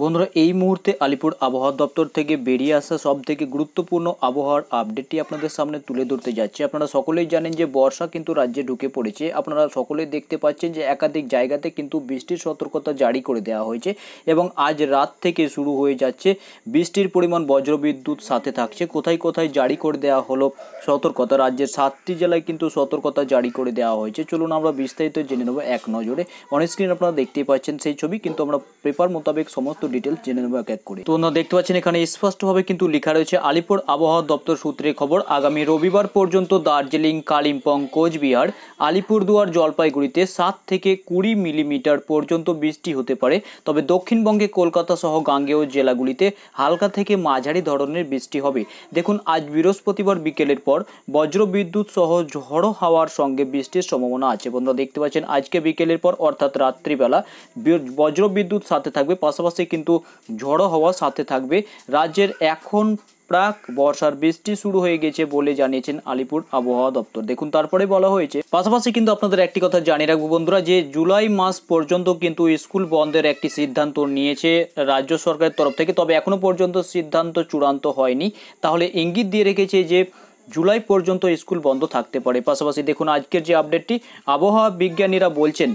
বন্ধুরা এই মুহূর্তে আলিপুর আবহাওয়া দপ্তর থেকে বেরিয়ে আসা সব থেকে গুরুত্বপূর্ণ আবহাওয়ার আপডেটটি আপনাদের সামনে তুলে ধরতে যাচ্ছে আপনারা সকলেই জানেন যে বর্ষা কিন্তু রাজ্যে ঢুকে পড়েছে আপনারা সকলেই দেখতে পাচ্ছেন যে একাধিক জায়গাতে কিন্তু বৃষ্টির সতর্কতা জারি করে দেওয়া হয়েছে এবং আজ রাত থেকে শুরু হয়ে যাচ্ছে বৃষ্টির পরিমাণ বজ্রবিদ্যুৎ সাথে থাকছে কোথায় কোথায় জারি করে দেওয়া হলো সতর্কতা রাজ্যের সাতটি জেলায় কিন্তু সতর্কতা জারি করে দেওয়া হয়েছে চলুন আমরা বিস্তারিত জেনে নেব এক নজরে স্ক্রিন আপনারা দেখতেই পাচ্ছেন সেই ছবি কিন্তু আমরা পেপার মোতাবেক সমস্ত সমস্ত ডিটেলস জেনে নেবো এক এক করে তো আমরা দেখতে পাচ্ছেন এখানে স্পষ্টভাবে কিন্তু লেখা রয়েছে আলিপুর আবহাওয়া দপ্তর সূত্রে খবর আগামী রবিবার পর্যন্ত দার্জিলিং কালিম্পং কোচবিহার আলিপুরদুয়ার জলপাইগুড়িতে সাত থেকে কুড়ি মিলিমিটার পর্যন্ত বৃষ্টি হতে পারে তবে দক্ষিণবঙ্গে কলকাতা সহ গাঙ্গেয় জেলাগুলিতে হালকা থেকে মাঝারি ধরনের বৃষ্টি হবে দেখুন আজ বৃহস্পতিবার বিকেলের পর বজ্রবিদ্যুৎ সহ ঝড়ো হাওয়ার সঙ্গে বৃষ্টির সম্ভাবনা আছে বন্ধুরা দেখতে পাচ্ছেন আজকে বিকেলের পর অর্থাৎ রাত্রিবেলা বজ্রবিদ্যুৎ সাথে থাকবে পাশাপাশি কিন্তু ঝড়ো হওয়া সাথে থাকবে রাজ্যের এখন প্রাক বর্ষার বৃষ্টি শুরু হয়ে গেছে বলে জানিয়েছেন আলিপুর আবহাওয়া দপ্তর দেখুন তারপরে বলা হয়েছে পাশাপাশি কিন্তু আপনাদের একটি কথা জানিয়ে রাখবো বন্ধুরা যে জুলাই মাস পর্যন্ত কিন্তু স্কুল বন্ধের একটি সিদ্ধান্ত নিয়েছে রাজ্য সরকারের তরফ থেকে তবে এখনো পর্যন্ত সিদ্ধান্ত চূড়ান্ত হয়নি তাহলে ইঙ্গিত দিয়ে রেখেছে যে জুলাই পর্যন্ত স্কুল বন্ধ থাকতে পারে পাশাপাশি দেখুন আজকের যে আপডেটটি আবহাওয়া বিজ্ঞানীরা বলছেন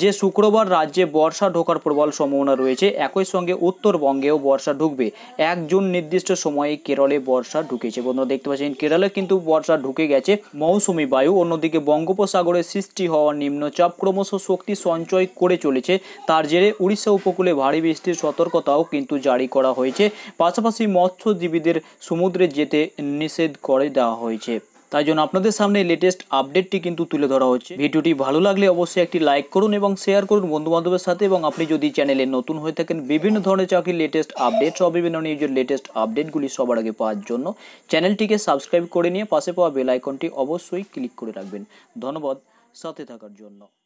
যে শুক্রবার রাজ্যে বর্ষা ঢোকার প্রবল সম্ভাবনা রয়েছে একই সঙ্গে উত্তরবঙ্গেও বর্ষা ঢুকবে এক জুন নির্দিষ্ট সময়ে কেরলে বর্ষা ঢুকেছে বন্ধুরা দেখতে পাচ্ছেন কেরলে কিন্তু বর্ষা ঢুকে গেছে মৌসুমি বায়ু অন্যদিকে বঙ্গোপসাগরে সৃষ্টি হওয়া নিম্নচাপ ক্রমশ শক্তি সঞ্চয় করে চলেছে তার জেরে উড়িষ্যা উপকূলে ভারী বৃষ্টির সতর্কতাও কিন্তু জারি করা হয়েছে পাশাপাশি মৎস্যজীবীদের সমুদ্রে যেতে নিষেধ করে দেওয়া দেওয়া হয়েছে তাই জন্য আপনাদের সামনে লেটেস্ট আপডেটটি কিন্তু তুলে ধরা হচ্ছে ভিডিওটি ভালো লাগলে অবশ্যই একটি লাইক করুন এবং শেয়ার করুন বন্ধুবান্ধবের সাথে এবং আপনি যদি চ্যানেলে নতুন হয়ে থাকেন বিভিন্ন ধরনের চাকরির লেটেস্ট আপডেট সব বিভিন্ন নিউজের লেটেস্ট আপডেটগুলি সবার আগে পাওয়ার জন্য চ্যানেলটিকে সাবস্ক্রাইব করে নিয়ে পাশে পাওয়া বেল আইকনটি অবশ্যই ক্লিক করে রাখবেন ধন্যবাদ সাথে থাকার জন্য